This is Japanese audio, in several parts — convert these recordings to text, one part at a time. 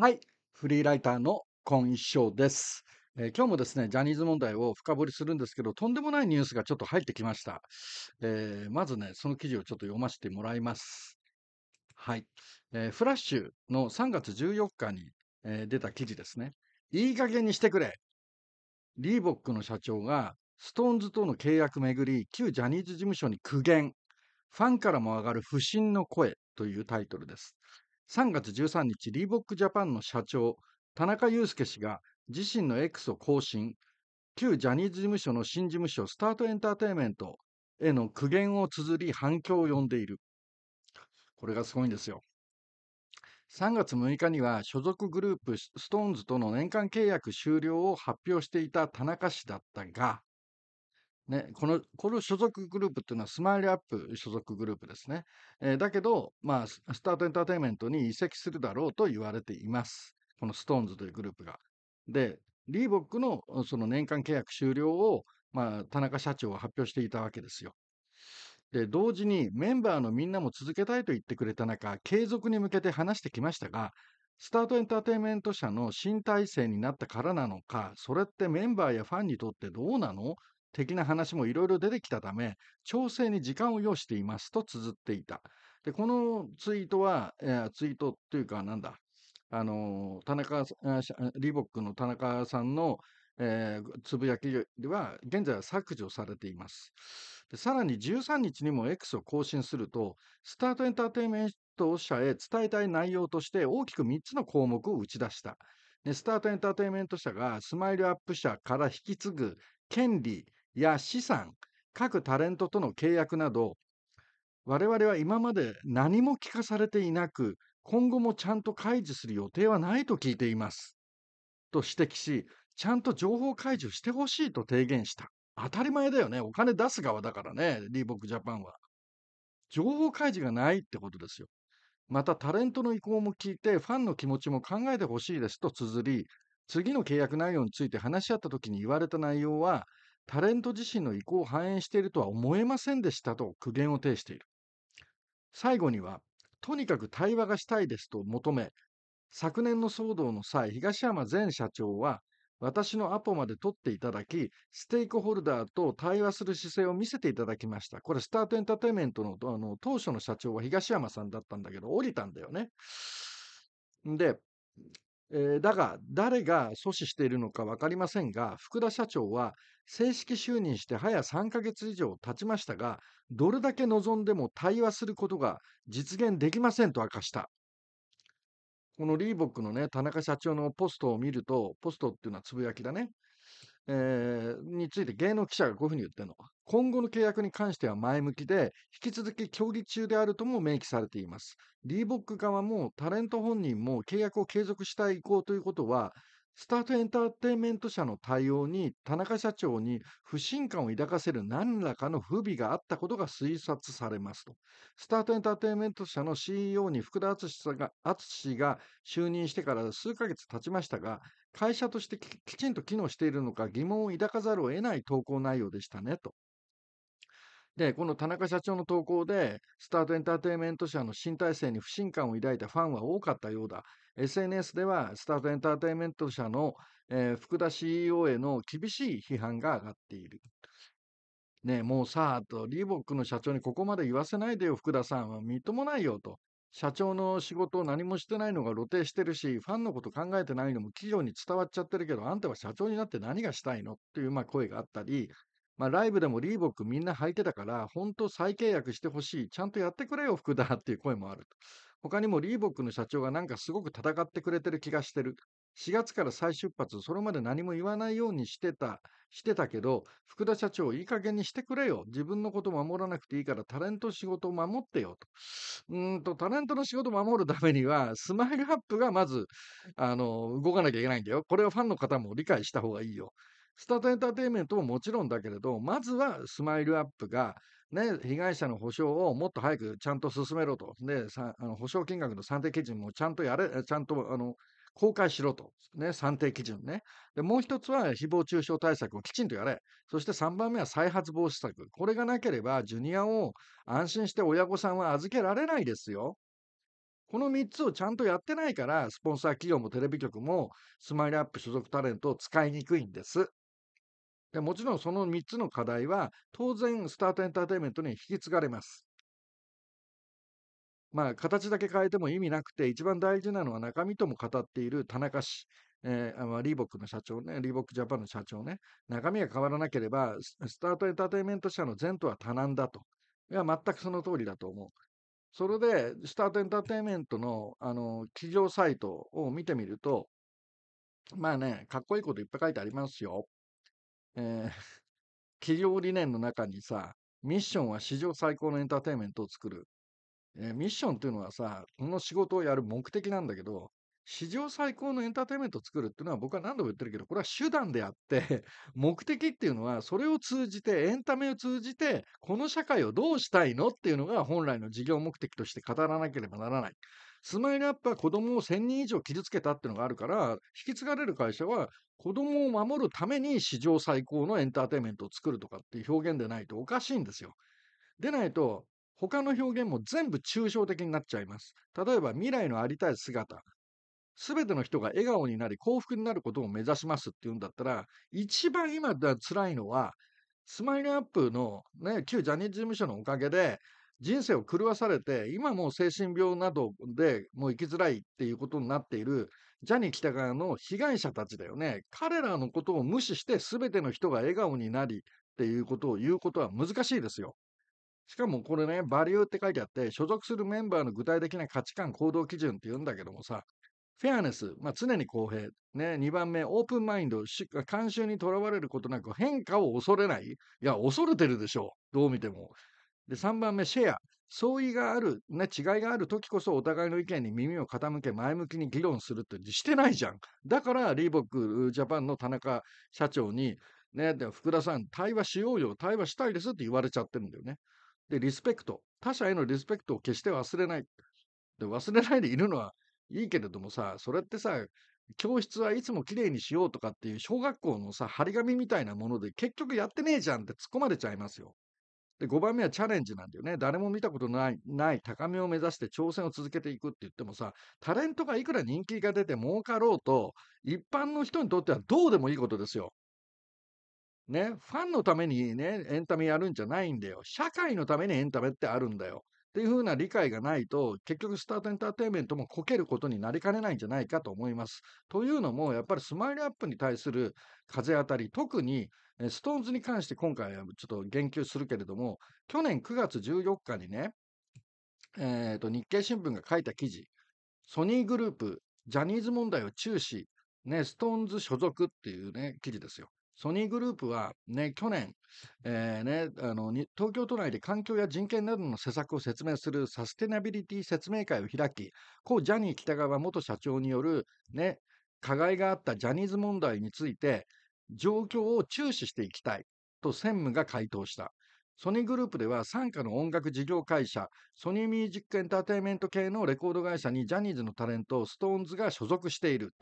はい、フリーライターの今一生です。えー、今日もですね、ジャニーズ問題を深掘りするんですけど、とんでもないニュースがちょっと入ってきました。えー、まずね、その記事をちょっと読ませてもらいます。はい。えー、フラッシュの3月14日に、え出た記事ですね。いい加減にしてくれ。リーボックの社長が、ストーンズとの契約めぐり、旧ジャニーズ事務所に苦言。ファンからも上がる不信の声というタイトルです。3月13日、リーボックジャパンの社長、田中裕介氏が自身の X を更新、旧ジャニーズ事務所の新事務所、スタートエンターテインメントへの苦言を綴り、反響を呼んでいる。これがすごいんですよ。3月6日には所属グループストーンズとの年間契約終了を発表していた田中氏だったが、ね、この、この所属グループっていうのはスマイルアップ所属グループですね。えー、だけど、まあ、スタートエンターテインメントに移籍するだろうと言われています。このストーンズというグループが。で、リーボックのその年間契約終了を、まあ、田中社長は発表していたわけですよ。で、同時にメンバーのみんなも続けたいと言ってくれた中、継続に向けて話してきましたが、スタートエンターテインメント社の新体制になったからなのか、それってメンバーやファンにとってどうなの的な話もいろいろ出てきたため、調整に時間を要していますと綴っていた。で、このツイートは、えー、ツイートというか、なんだ、あの、田中、リボックの田中さんの、えー、つぶやきは、現在は削除されています。でさらに13日にも X を更新すると、スタートエンターテインメント社へ伝えたい内容として大きく3つの項目を打ち出した。スタートエンターテインメント社がスマイルアップ社から引き継ぐ権利、や資産、各タレントとの契約など、我々は今まで何も聞かされていなく、今後もちゃんと開示する予定はないと聞いています。と指摘し、ちゃんと情報開示してほしいと提言した。当たり前だよね。お金出す側だからね、リーボックジャパンは。情報開示がないってことですよ。またタレントの意向も聞いて、ファンの気持ちも考えてほしいですと綴り、次の契約内容について話し合った時に言われた内容は、タレント自身の意向を反映しているとは思えませんでしたと苦言を呈している。最後には、とにかく対話がしたいですと求め、昨年の騒動の際、東山前社長は、私のアポまで取っていただき、ステークホルダーと対話する姿勢を見せていただきました。これ、スタートエンターテインメントのあの当初の社長は東山さんだったんだけど、降りたんだよね。で、えー、だが、誰が阻止しているのか分かりませんが、福田社長は正式就任して早3ヶ月以上経ちましたが、どれだけ望んでも対話することが実現できませんと明かした。このリーボックのね、田中社長のポストを見ると、ポストっていうのはつぶやきだね。えー、について芸能記者がこういうふうに言ってるの。今後の契約に関しては前向きで、引き続き協議中であるとも明記されています。リーボック側もタレント本人も契約を継続したい意向ということは、スタートエンターテインメント社の対応に田中社長に不信感を抱かせる何らかの不備があったことが推察されますと。スタートエンターテインメント社の CEO に福田敦がが就任してから数ヶ月経ちましたが、会社としてきちんと機能しているのか疑問を抱かざるを得ない投稿内容でしたねと。で、この田中社長の投稿で、スタートエンターテインメント社の新体制に不信感を抱いたファンは多かったようだ。SNS では、スタートエンターテインメント社の、えー、福田 CEO への厳しい批判が上がっている。ねもうさあと、リーボックの社長にここまで言わせないでよ、福田さんは、みっともないよと。社長の仕事を何もしてないのが露呈してるし、ファンのこと考えてないのも企業に伝わっちゃってるけど、あんたは社長になって何がしたいのっていうまあ声があったり、まあ、ライブでもリーボックみんな履いてたから、本当再契約してほしい、ちゃんとやってくれよ、福田っていう声もある。他にもリーボックの社長がなんかすごく戦ってくれてる気がしてる。4月から再出発、それまで何も言わないようにしてた、してたけど、福田社長、いい加減にしてくれよ。自分のこと守らなくていいから、タレント仕事を守ってよ。と。うんと、タレントの仕事を守るためには、スマイルアップがまず、あの、動かなきゃいけないんだよ。これはファンの方も理解した方がいいよ。スタートエンターテインメントももちろんだけれど、まずはスマイルアップが、ね、被害者の補償をもっと早くちゃんと進めろと。で、あの補償金額の算定基準もちゃんとやれ、ちゃんと、あの、公開しろと、ね、算定基準ね。で、もう一つは、誹謗中傷対策をきちんとやれ。そして3番目は再発防止策。これがなければ、ジュニアを安心して親御さんは預けられないですよ。この3つをちゃんとやってないから、スポンサー企業もテレビ局も、スマイルアップ所属タレントを使いにくいんです。でもちろんその3つの課題は、当然、スタートエンターテインメントに引き継がれます。まあ、形だけ変えても意味なくて、一番大事なのは中身とも語っている田中氏、えー、リーボックの社長ね、リーボックジャパンの社長ね、中身が変わらなければ、スタートエンターテインメント社の前途は多難だと。いや、全くその通りだと思う。それで、スタートエンターテインメントの、あの、企業サイトを見てみると、まあね、かっこいいこといっぱい書いてありますよ。えー、企業理念の中にさ、ミッションは史上最高のエンターテインメントを作る。えーミッションっていうのはさ、この仕事をやる目的なんだけど、史上最高のエンターテインメントを作るっていうのは僕は何度も言ってるけど、これは手段であって、目的っていうのはそれを通じて、エンタメを通じて、この社会をどうしたいのっていうのが本来の事業目的として語らなければならない。スマイルアップは子供を1000人以上傷つけたっていうのがあるから、引き継がれる会社は子供を守るために史上最高のエンターテインメントを作るとかっていう表現でないとおかしいんですよ。でないと、他の表現も全部抽象的になっちゃいます。例えば、未来のありたい姿。すべての人が笑顔になり幸福になることを目指しますっていうんだったら、一番今では辛いのは、スマイルアップの、ね、旧ジャニーズ事務所のおかげで、人生を狂わされて、今もう精神病などでもう生きづらいっていうことになっている、ジャニー喜多川の被害者たちだよね。彼らのことを無視して、すべての人が笑顔になりっていうことを言うことは難しいですよ。しかもこれね、バリューって書いてあって、所属するメンバーの具体的な価値観、行動基準って言うんだけどもさ、フェアネス、まあ、常に公平、ね、2番目、オープンマインド、慣習にとらわれることなく変化を恐れない。いや、恐れてるでしょう、どう見ても。で、3番目、シェア。相違がある、ね、違いがある時こそお互いの意見に耳を傾け、前向きに議論するってしてないじゃん。だから、リーボックジャパンの田中社長に、ね、で福田さん、対話しようよ、対話したいですって言われちゃってるんだよね。で、リスペクト。他者へのリスペクトを決して忘れない。で、忘れないでいるのはいいけれどもさ、それってさ、教室はいつもきれいにしようとかっていう小学校のさ、張り紙みたいなもので結局やってねえじゃんって突っ込まれちゃいますよ。で、5番目はチャレンジなんだよね。誰も見たことない、ない高みを目指して挑戦を続けていくって言ってもさ、タレントがいくら人気が出て儲かろうと、一般の人にとってはどうでもいいことですよ。ね、ファンのためにね、エンタメやるんじゃないんだよ。社会のためにエンタメってあるんだよ。っていうふうな理解がないと、結局スタートエンターテインメントもこけることになりかねないんじゃないかと思います。というのも、やっぱりスマイルアップに対する風当たり、特にストーンズに関して今回はちょっと言及するけれども、去年9月14日にね、えー、と日経新聞が書いた記事、ソニーグループ、ジャニーズ問題を注視、ね、ストーンズ所属っていうね、記事ですよ。ソニーグループは、ね、去年、えーね、あの東京都内で環境や人権などの施策を説明するサステナビリティ説明会を開き、故ジャニー喜多川元社長による、ね、加害があったジャニーズ問題について、状況を注視していきたいと専務が回答した。ソニーグループでは傘下の音楽事業会社、ソニーミュージックエンターテインメント系のレコード会社にジャニーズのタレント、ストーンズが所属している。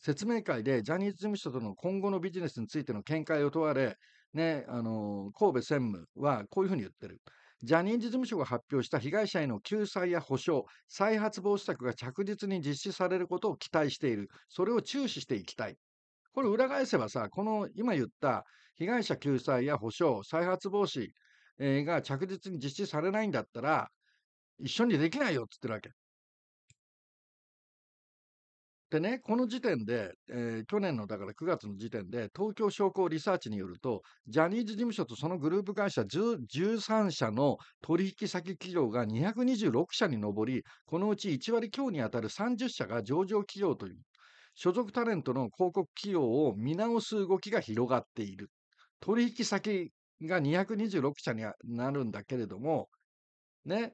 説明会でジャニーズ事務所との今後のビジネスについての見解を問われ、ね、あの神戸専務はこういうふうに言ってる。ジャニーズ事務所が発表した被害者への救済や補償、再発防止策が着実に実施されることを期待している、それを注視していきたい。これ、裏返せばさ、この今言った被害者救済や補償、再発防止、が着実に実施されないんだったら、一緒にできないよって言ってるわけ。でね、この時点で、えー去年のだから9月の時点で、東京商工リサーチによると、ジャニーズ事務所とそのグループ会社1 3社の取引先企業が226社に上り、このうち1割強に当たる30社が上場企業という、所属タレントの広告企業を見直す動きが広がっている。取引先が226社になるんだけれども、ね、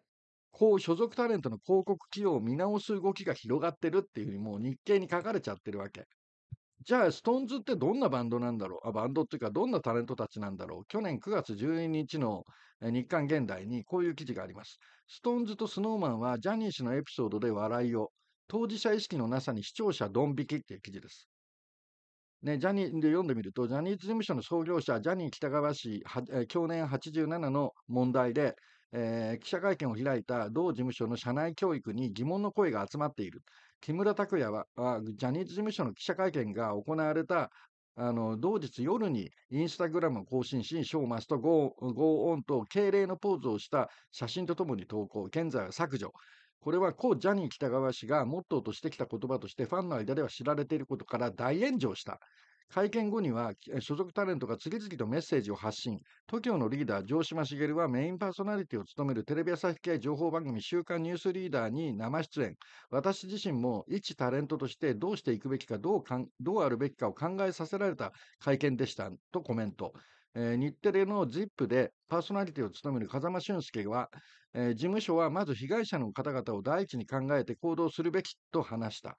こう所属タレントの広告起用を見直す動きが広がってるっていうふうにもう日経に書かれちゃってるわけ。じゃあ、ストーンズってどんなバンドなんだろうあバンドっていうか、どんなタレントたちなんだろう去年9月12日の日刊現代にこういう記事があります。ストーンズとスノーマンはジャニー氏のエピソードで笑いを、当事者意識のなさに視聴者ドン引きっていう記事です。ね、ジャニーで読んでみると、ジャニーズ事務所の創業者、ジャニー喜多川氏、去年87の問題で、えー、記者会見を開いた同事務所の社内教育に疑問の声が集まっている。木村拓哉は、ジャニーズ事務所の記者会見が行われたあの同日夜にインスタグラムを更新し、ショーマスとゴーオンと敬礼のポーズをした写真とともに投稿、現在は削除。これは故ジャニー喜多川氏がモットーとしてきた言葉としてファンの間では知られていることから大炎上した。会見後には所属タレントが次々とメッセージを発信 TOKIO のリーダー城島茂はメインパーソナリティを務めるテレビ朝日系情報番組「週刊ニュースリーダー」に生出演私自身も一タレントとしてどうしていくべきかどうかどうあるべきかを考えさせられた会見でしたとコメント。えー、日テレの ZIP でパーソナリティを務める風間俊介は、えー、事務所はまず被害者の方々を第一に考えて行動するべきと話した、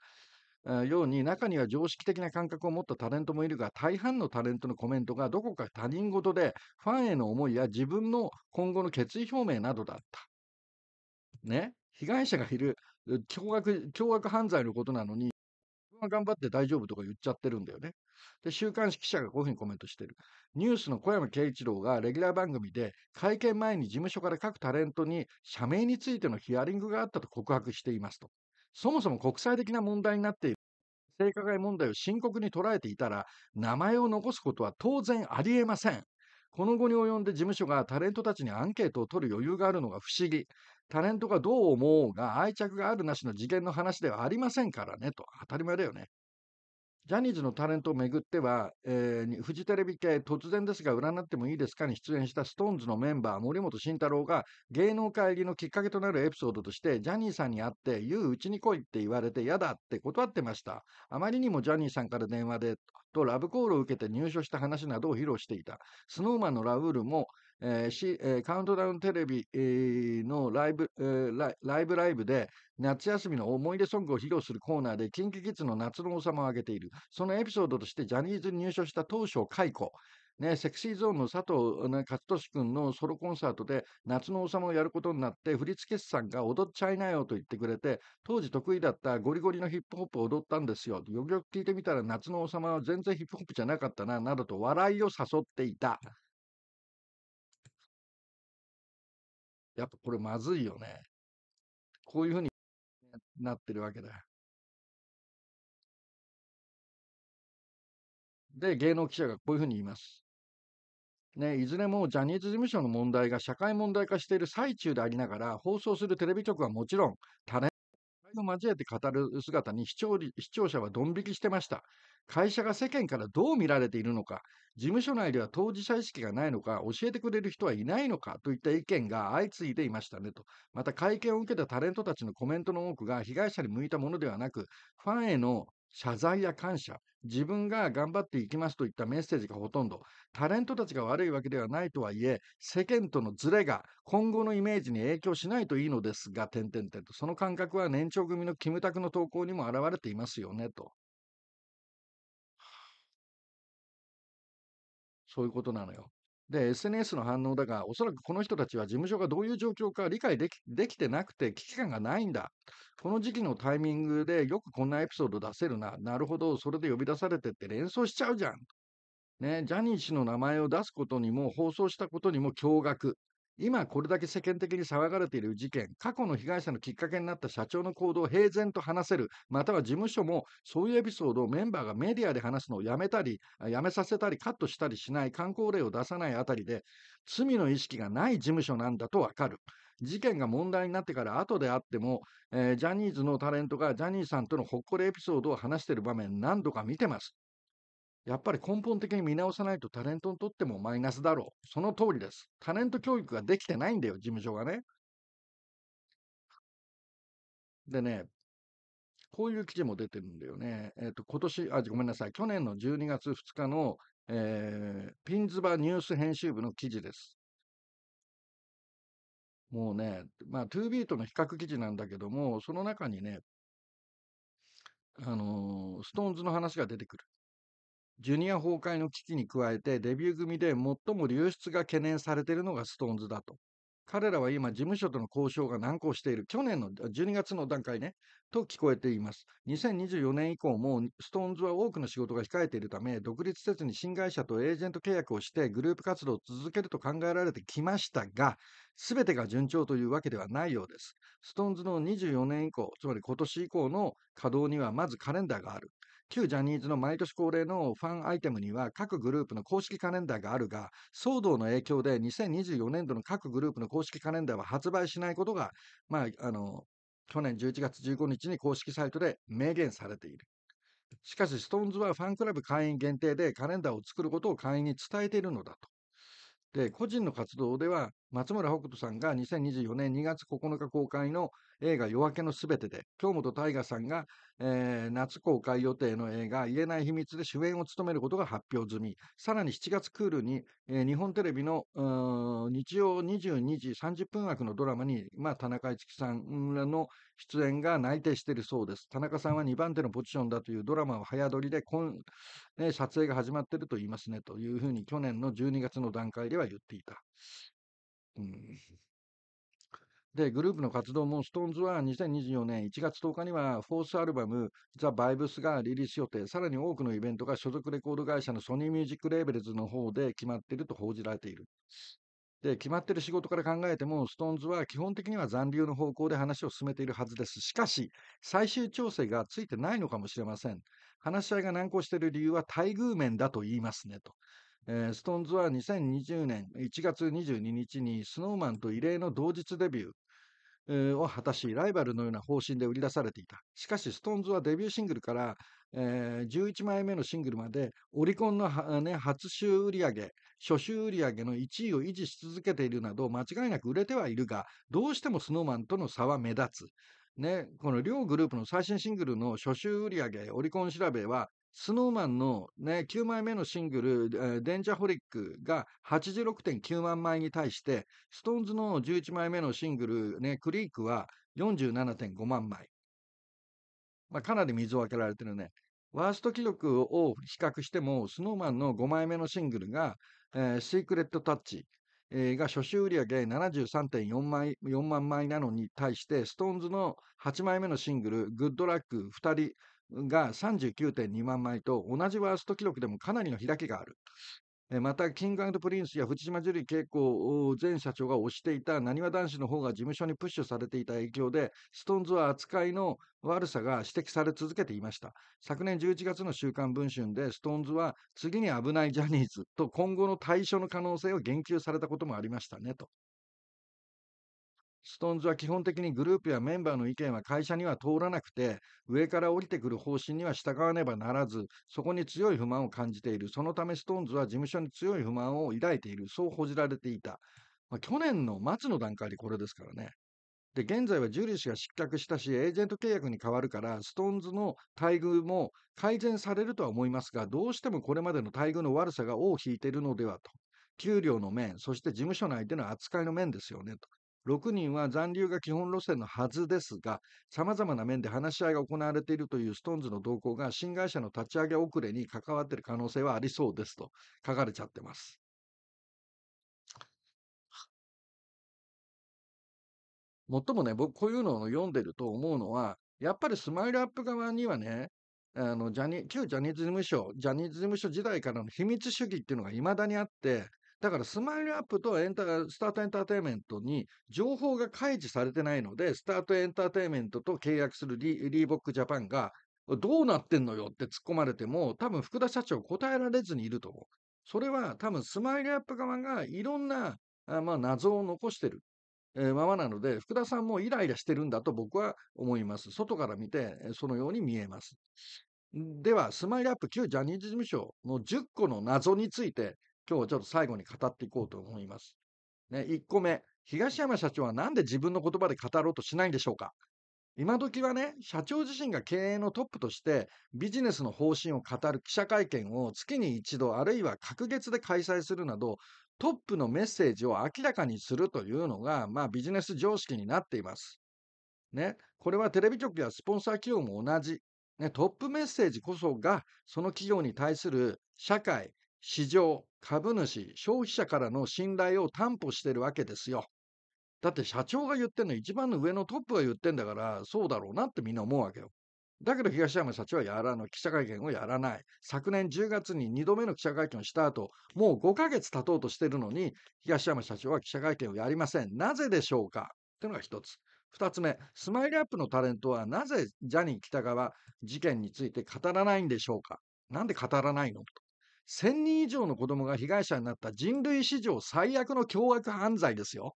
ように中には常識的な感覚を持ったタレントもいるが大半のタレントのコメントがどこか他人事でファンへの思いや自分の今後の決意表明などだった。ね被害者がいる凶悪凶悪犯罪のことなのに頑張って大丈夫とか言っちゃってるんだよね。で、週刊誌記者がこういうふうにコメントしてる。ニュースの小山慶一郎がレギュラー番組で会見前に事務所から各タレントに社名についてのヒアリングがあったと告白していますと。そもそも国際的な問題になっている。性加害問題を深刻に捉えていたら、名前を残すことは当然ありえません。この後に及んで事務所がタレントたちにアンケートを取る余裕があるのが不思議。タレントがどう思おうが愛着があるなしの次元の話ではありませんからねと。当たり前だよね。ジャニーズのタレントをめぐっては、えー、フジテレビ系突然ですが占ってもいいですかに出演したストーンズのメンバー森本慎太郎が芸能界入りのきっかけとなるエピソードとしてジャニーさんに会って言ううちに来いって言われて嫌だって断ってましたあまりにもジャニーさんから電話でとラブコールを受けて入所した話などを披露していたスノーマンのラウールもえー、カウントダウンテレビ、のライブ、ライブライブで、夏休みの思い出ソングを披露するコーナーで、KinKiKids の夏の王様を挙げている。そのエピソードとして、ジャニーズに入所した当初解雇。ね、セクシーゾーンの佐藤、勝利君のソロコンサートで夏の王様をやることになって振付師さんが踊っちゃいなよと言ってくれて当時得意だったゴリゴリのヒップホップを踊ったんですよよくよく聞いてみたら夏の王様は全然ヒップホップじゃなかったななどと笑いを誘っていたやっぱこれまずいよね。こういうふうになってるわけだ。で、芸能記者がこういうふうに言います。ね、いずれもジャニーズ事務所の問題が社会問題化している最中でありながら、放送するテレビ局はもちろん、タレを交えて語る姿に視聴視聴者はドン引きしてました。会社が世間からどう見られているのか、事務所内では当事者意識がないのか、教えてくれる人はいないのかといった意見が相次いでいましたねと。また会見を受けたタレントたちのコメントの多くが被害者に向いたものではなく、ファンへの謝罪や感謝、自分が頑張っていきますといったメッセージがほとんど、タレントたちが悪いわけではないとはいえ、世間とのズレが今後のイメージに影響しないといいのですが、点々点と、その感覚は年長組のキムタクの投稿にも表れていますよね、と。そういうことなのよ。で、SNS の反応だが、おそらくこの人たちは事務所がどういう状況か理解できできてなくて危機感がないんだ。この時期のタイミングでよくこんなエピソード出せるな。なるほど、それで呼び出されてって連想しちゃうじゃん。ね、ジャニー氏の名前を出すことにも、放送したことにも驚愕。今これだけ世間的に騒がれている事件、過去の被害者のきっかけになった社長の行動を平然と話せる、または事務所もそういうエピソードをメンバーがメディアで話すのをやめたり、やめさせたりカットしたりしない、観光例を出さないあたりで、罪の意識がない事務所なんだとわかる。事件が問題になってから後であっても、えー、ジャニーズのタレントがジャニーさんとのほっこりエピソードを話している場面何度か見てます。やっぱり根本的に見直さないとタレントにとってもマイナスだろう。その通りです。タレント教育ができてないんだよ、事務所がね。でね、こういう記事も出てるんだよね。えっ、ー、と、今年、あ、ごめんなさい、去年の12月2日の、えー、ピンズバニュース編集部の記事です。もうね、まあ、2ビートの比較記事なんだけども、その中にね、あのー、ストーンズの話が出てくる。ジュニア崩壊の危機に加えてデビュー組で最も流出が懸念されているのが SixTONES だと。彼らは今、事務所との交渉が難航している、去年の12月の段階ね、と聞こえています。2024年以降も、ストーンズは多くの仕事が控えているため、独立せずに新会社とエージェント契約をして、グループ活動を続けると考えられてきましたが、すべてが順調というわけではないようです。ストーンズの24年以降、つまり今年以降の稼働には、まずカレンダーがある。旧ジャニーズの毎年恒例のファンアイテムには各グループの公式カレンダーがあるが、騒動の影響で2024年度の各グループの公式カレンダーは発売しないことが、まあ、あの、去年11月15日に公式サイトで明言されている。しかし、ストーンズはファンクラブ会員限定でカレンダーを作ることを会員に伝えているのだと。で、個人の活動では、松村北斗さんが2024年2月9日公開の映画夜明けのすべてで、京本大我さんが、えー、夏公開予定の映画言えない秘密で主演を務めることが発表済み、さらに7月クールに、えー、日本テレビの日曜22時30分枠のドラマに、まあ、田中一樹さんの出演が内定しているそうです。田中さんは2番手のポジションだというドラマを早撮りで今、ね、撮影が始まっていると言いますねというふうに去年の12月の段階では言っていた。うんで、グループの活動も SixTONES は2024年1月10日にはフォースアルバム The Vibes がリリース予定、さらに多くのイベントが所属レコード会社のソニーミュージックレーベルズの方で決まっていると報じられている。で、決まっている仕事から考えても SixTONES は基本的には残留の方向で話を進めているはずです。しかし、最終調整がついてないのかもしれません。話し合いが難航している理由は待遇面だと言いますねと。えー、ストーンズは2020年1月22日にスノーマンと異例の同日デビュー、を果たし、ライバルのような方針で売り出されていた。しかし、ストーンズはデビューシングルから、えー、11枚目のシングルまで、オリコンの、ね、初週売上、初週売上の1位を維持し続けているなど、間違いなく売れてはいるが、どうしてもスノーマンとの差は目立つ。ね、この両グループの最新シングルの初週売上、オリコン調べは、スノーマンの、ね、9枚目のシングル、デンジャホリックが86.9万枚に対して、ストーンズの11枚目のシングル、ね、クリークは47.5万枚。まあ、かなり水を開けられてるね。ワースト記録を比較しても、スノーマンの5枚目のシングルが、えー、シークレットタッチ、が初週売り上げ73.4 4万枚なのに対して、ストーンズの8枚目のシングル、グッドラック2人、が39.2万枚と同じワースト記録でもかなりの開きがある。また、キングプリンスや藤島ジュリー慶子前社長が推していたなにわ男子の方が事務所にプッシュされていた影響で、ストーンズは扱いの悪さが指摘され続けていました。昨年11月の週刊文春で、ストーンズは次に危ないジャニーズと今後の対処の可能性を言及されたこともありましたねと。ストーンズは基本的にグループやメンバーの意見は会社には通らなくて、上から降りてくる方針には従わねばならず、そこに強い不満を感じている。そのため、ストーンズは事務所に強い不満を抱いている。そう報じられていた。まあ、去年の末の段階でこれですからね。で、現在はジュリー氏が失脚したし、エージェント契約に変わるから、ストーンズの待遇も改善されるとは思いますが、どうしてもこれまでの待遇の悪さが尾を引いているのではと。給料の面、そして事務所内での扱いの面ですよねと。6人は残留が基本路線のはずですが、さまざまな面で話し合いが行われているというストーンズの動向が新会社の立ち上げ遅れに関わっている可能性はありそうですと書かれちゃってます。もっともね、僕こういうのを読んでると思うのは、やっぱりスマイルアップ側にはね、あのジャニ旧ジャニーズ事務所、ジャニーズ事務所時代からの秘密主義っていうのがいまだにあって、だからスマイルアップとエンタスタートエンターテインメントに情報が開示されてないので、スタートエンターテインメントと契約するリリーボックジャパンが、どうなってんのよって突っ込まれても、多分福田社長答えられずにいると思う。それは多分スマイルアップ側がいろんな、あまあ、謎を残してるえー、ままなので、福田さんもイライラしてるんだと僕は思います。外から見て、そのように見えます。では、スマイルアップ旧ジャニーズ事務所の10個の謎について、今日はちょっと最後に語っていこうと思います。ね、1個目、東山社長はなんで自分の言葉で語ろうとしないんでしょうか今時はね、社長自身が経営のトップとしてビジネスの方針を語る記者会見を月に一度あるいは隔月で開催するなど、トップのメッセージを明らかにするというのが、まあ、ビジネス常識になっています。ね、これはテレビ局やスポンサー企業も同じ、ね、トップメッセージこそがその企業に対する社会市場、株主、消費者からの信頼を担保してるわけですよ。だって社長が言ってんの、一番の上のトップが言ってんだから、そうだろうなってみんな思うわけよ。だけど東山社長はやら記者会見をやらない。昨年10月に2度目の記者会見をした後、もう5ヶ月経とうとしてるのに、東山社長は記者会見をやりません。なぜでしょうかというのが一つ。二つ目、スマイルアップのタレントはなぜジャニー喜多川事件について語らないんでしょうかなんで語らないのと。1000人以上の子供が被害者になった人類史上最悪の凶悪犯罪ですよ。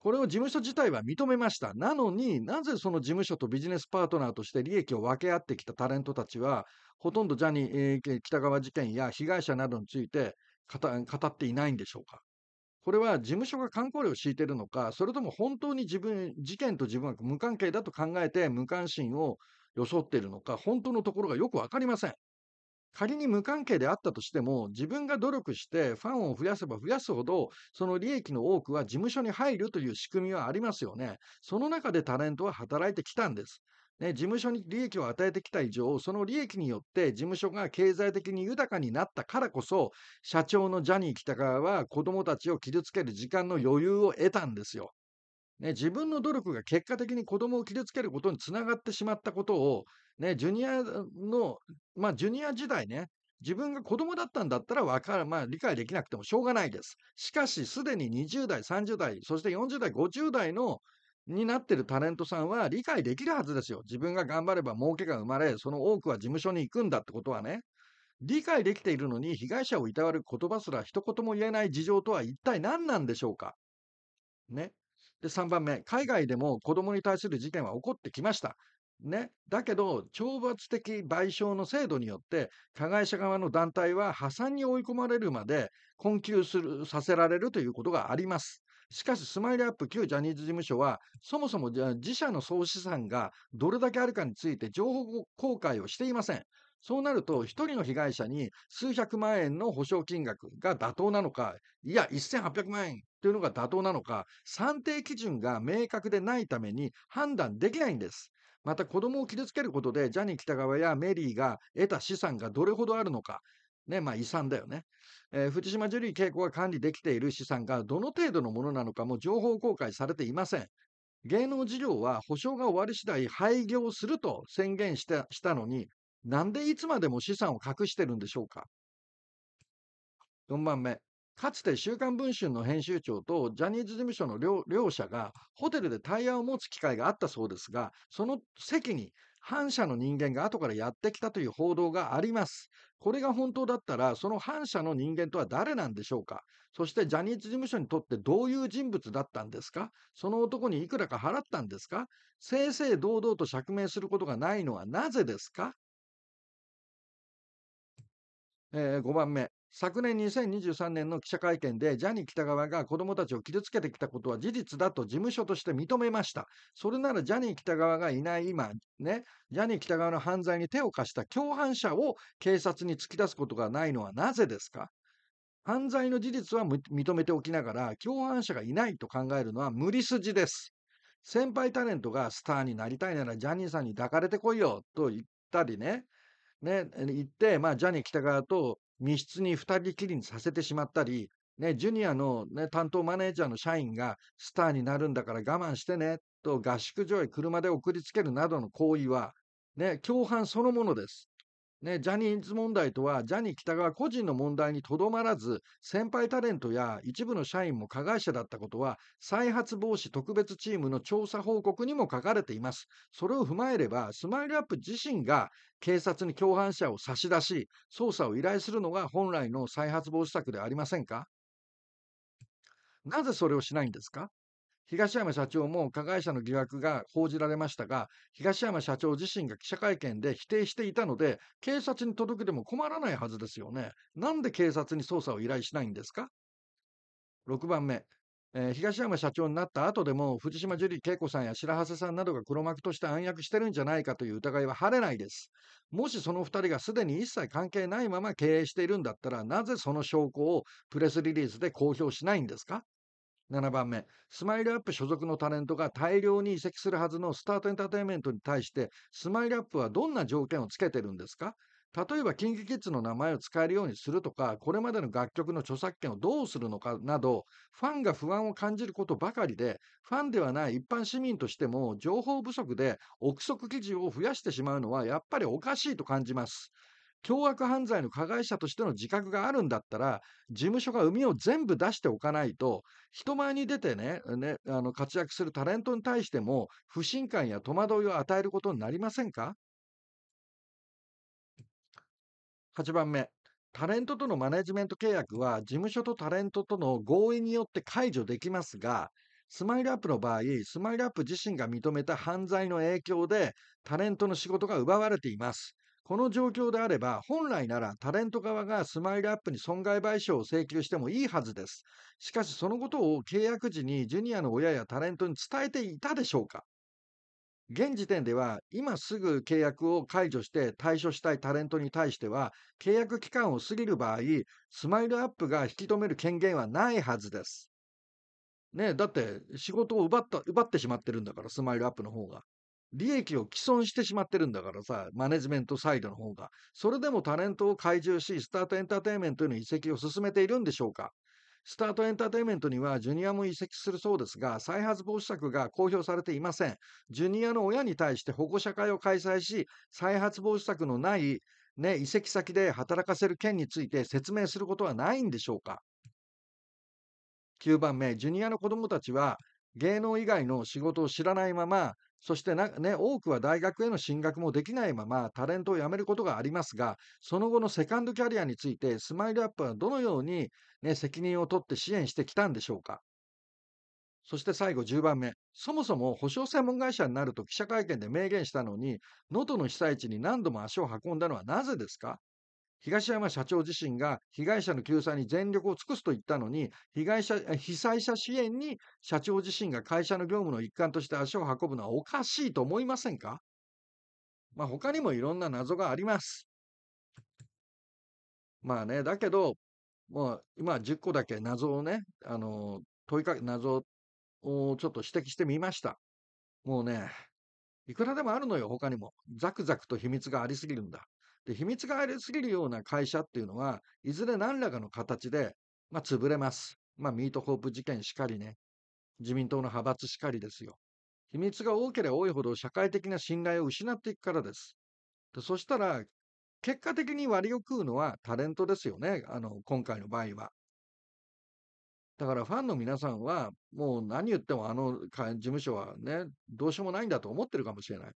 これを事務所自体は認めました。なのになぜその事務所とビジネスパートナーとして利益を分け合ってきたタレントたちは、ほとんどジャニー、えー、北川事件や被害者などについて語っていないんでしょうか。これは事務所が観光料を敷いているのか、それとも本当に自分、事件と自分は無関係だと考えて無関心を装っているのか、本当のところがよくわかりません。仮に無関係であったとしても、自分が努力してファンを増やせば増やすほど、その利益の多くは事務所に入るという仕組みはありますよね。その中でタレントは働いてきたんです。ね、事務所に利益を与えてきた以上、その利益によって事務所が経済的に豊かになったからこそ、社長のジャニー喜多川は子供たちを傷つける時間の余裕を得たんですよ。ね、自分の努力が結果的に子供を傷つけることにつながってしまったことを、ね、ジュニアの、まあ、ジュニア時代ね、自分が子供だったんだったら分かる、まあ、理解できなくてもしょうがないです。しかし、すでに20代、30代、そして40代、50代のになってるタレントさんは理解できるはずですよ。自分が頑張れば儲けが生まれ、その多くは事務所に行くんだってことはね。理解できているのに被害者をいたわる言葉すら一言も言えない事情とは一体何なんでしょうかね。で、3番目、海外でも子供に対する事件は起こってきました。ね、だけど、懲罰的賠償の制度によって、加害者側の団体は破産に追い込まれるまで困窮するさせられるということがあります。しかし、スマイルアップ旧ジャニーズ事務所は、そもそも自社の総資産がどれだけあるかについて情報公開をしていません。そうなると、1人の被害者に数百万円の保証金額が妥当なのか、いや、1800万円というのが妥当なのか、算定基準が明確でないために判断できないんです。また、子供を傷つけることで、ジャニー喜多川やメリーが得た資産がどれほどあるのか、ね、まあ遺産だよね。えー、藤島ジュリー景子が管理できている資産がどの程度のものなのかも情報公開されていません。芸能事業は保証が終わり次第廃業すると宣言したのに、なんでいつまでも資産を隠してるんでしょうか ?4 番目、かつて週刊文春の編集長とジャニーズ事務所の両両者がホテルで対話を持つ機会があったそうですが、その席に反社の人間が後からやってきたという報道があります。これが本当だったら、その反社の人間とは誰なんでしょうかそしてジャニーズ事務所にとってどういう人物だったんですかその男にいくらか払ったんですか正々堂々と釈明することがないのはなぜですかえー、5番目、昨年2023年の記者会見で、ジャニー喜多川が子供たちを傷つけてきたことは事実だと事務所として認めました。それならジャニー喜多川がいない今、ね、ジャニー喜多川の犯罪に手を貸した共犯者を警察に突き出すことがないのはなぜですか犯罪の事実は認めておきながら、共犯者がいないと考えるのは無理筋です。先輩タレントがスターになりたいならジャニーさんに抱かれてこいよと言ったりね、ね、行って、まあ、ジャニー北川と密室に二人きりにさせてしまったり、ね、ジュニアの、ね、担当マネージャーの社員がスターになるんだから我慢してねと合宿所へ車で送りつけるなどの行為は、ね、共犯そのものです。ね、ジャニーズ問題とは、ジャニー北川個人の問題にとどまらず、先輩タレントや一部の社員も加害者だったことは、再発防止特別チームの調査報告にも書かれています。それを踏まえれば、スマイルアップ自身が警察に共犯者を差し出し、捜査を依頼するのが本来の再発防止策ではありませんかなぜそれをしないんですか東山社長も加害者の疑惑が報じられましたが、東山社長自身が記者会見で否定していたので、警察に届けても困らないはずですよね。なんで警察に捜査を依頼しないんですか ?6 番目、えー、東山社長になった後でも、藤島ジュリー景子さんや白波瀬さんなどが黒幕として暗躍してるんじゃないかという疑いは晴れないです。もしその2人がすでに一切関係ないまま経営しているんだったら、なぜその証拠をプレスリリースで公表しないんですか7番目、スマイルアップ所属のタレントが大量に移籍するはずのスタートエンターテインメントに対して、スマイルアップはどんな条件をつけてるんですか例えば、KinKiKids の名前を使えるようにするとか、これまでの楽曲の著作権をどうするのかなど、ファンが不安を感じることばかりで、ファンではない一般市民としても、情報不足で憶測記事を増やしてしまうのはやっぱりおかしいと感じます。凶悪犯罪の加害者としての自覚があるんだったら、事務所が海を全部出しておかないと、人前に出てね、ねあの活躍するタレントに対しても、不信感や戸惑いを与えることになりませんか ?8 番目、タレントとのマネジメント契約は、事務所とタレントとの合意によって解除できますが、スマイルアップの場合、スマイルアップ自身が認めた犯罪の影響で、タレントの仕事が奪われています。この状況であれば、本来ならタレント側がスマイルアップに損害賠償を請求してもいいはずです。しかし、そのことを契約時にジュニアの親やタレントに伝えていたでしょうか現時点では、今すぐ契約を解除して対処したいタレントに対しては、契約期間を過ぎる場合、スマイルアップが引き止める権限はないはずです。ねだって仕事を奪った、奪ってしまってるんだから、スマイルアップの方が。利益を毀損してしまってるんだからさ、マネジメントサイドの方が。それでもタレントを懐柔し、スタートエンターテインメントへの移籍を進めているんでしょうか。スタートエンターテインメントにはジュニアも移籍するそうですが、再発防止策が公表されていません。ジュニアの親に対して保護者会を開催し、再発防止策のない、ね、移籍先で働かせる件について説明することはないんでしょうか。9番目、ジュニアの子どもたちは芸能以外の仕事を知らないまま、そしてな、ね、多くは大学への進学もできないままタレントを辞めることがありますが、その後のセカンドキャリアについて、スマイルアップはどのように、ね、責任を取って支援してきたんでしょうか。そして最後10番目、そもそも保証専門会社になると記者会見で明言したのに、能登の被災地に何度も足を運んだのはなぜですか東山社長自身が被害者の救済に全力を尽くすと言ったのに、被害者、被災者支援に社長自身が会社の業務の一環として足を運ぶのはおかしいと思いませんかまあ他にもいろんな謎があります。まあね、だけど、もう今10個だけ謎をね、あの、問いかけ、謎をちょっと指摘してみました。もうね、いくらでもあるのよ、他にも。ザクザクと秘密がありすぎるんだ。で、秘密がありすぎるような会社っていうのは、いずれ何らかの形で、まあ、潰れます。まあ、ミートホープ事件しかりね、自民党の派閥しかりですよ。秘密が多ければ多いほど社会的な信頼を失っていくからです。でそしたら、結果的に割を食うのはタレントですよね。あの、今回の場合は。だからファンの皆さんは、もう何言ってもあの事務所はね、どうしようもないんだと思ってるかもしれない。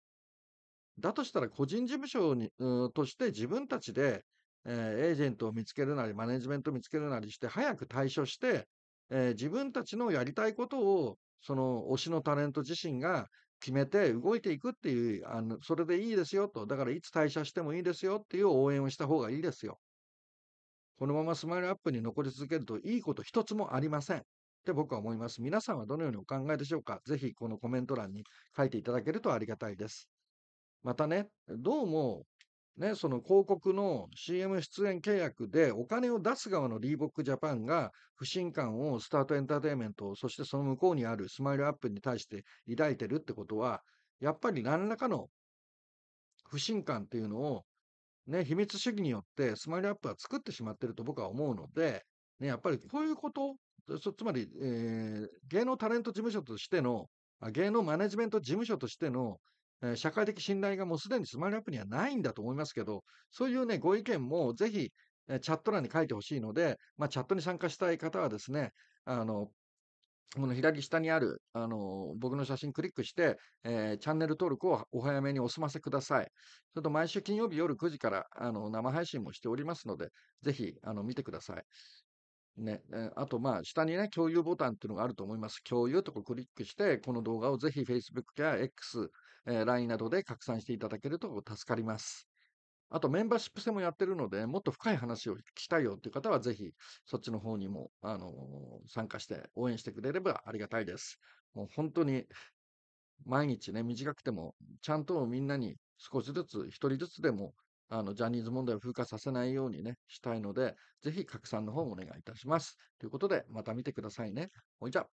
だとしたら個人事務所にとして自分たちで、えー、エージェントを見つけるなり、マネジメントを見つけるなりして、早く対処して、えー、自分たちのやりたいことを、その推しのタレント自身が決めて動いていくっていう、あのそれでいいですよと、だからいつ退社してもいいですよっていう応援をした方がいいですよ。このままスマイルアップに残り続けるといいこと一つもありません。って僕は思います。皆さんはどのようにお考えでしょうかぜひこのコメント欄に書いていただけるとありがたいです。またね、どうも、ね、その広告の CM 出演契約でお金を出す側のリーボックジャパンが不信感をスタートエンターテインメント、そしてその向こうにあるスマイルアップに対して抱いてるってことは、やっぱり何らかの不信感っていうのを、ね、秘密主義によってスマイルアップは作ってしまってると僕は思うので、ね、やっぱりこういうことそつまり、えー、芸能タレント事務所としての、芸能マネジメント事務所としてのえ社会的信頼がもうすでにスマイルアップにはないんだと思いますけど、そういうね、ご意見もぜひ、えチャット欄に書いてほしいので、まあ、チャットに参加したい方はですね、あの、この左下にある、あの、僕の写真クリックして、えー、チャンネル登録をお早めにお済ませください。ちょっと毎週金曜日夜9時から、あの、生配信もしておりますので、ぜひ、あの、見てください。ね、あと、まあ、下にね、共有ボタンっていうのがあると思います。共有とかクリックして、この動画をぜひ Facebook や X、えー、LINE などで拡散していただけると助かります。あと、メンバーシップ制もやってるので、もっと深い話を聞きたいよっていう方は、ぜひ、そっちの方にも、あのー、参加して応援してくれればありがたいです。もう本当に、毎日ね、短くても、ちゃんとみんなに少しずつ、一人ずつでも、あの、ジャニーズ問題を風化させないようにね、したいので、ぜひ拡散の方をお願いいたします。ということで、また見てくださいね。ほいじゃ。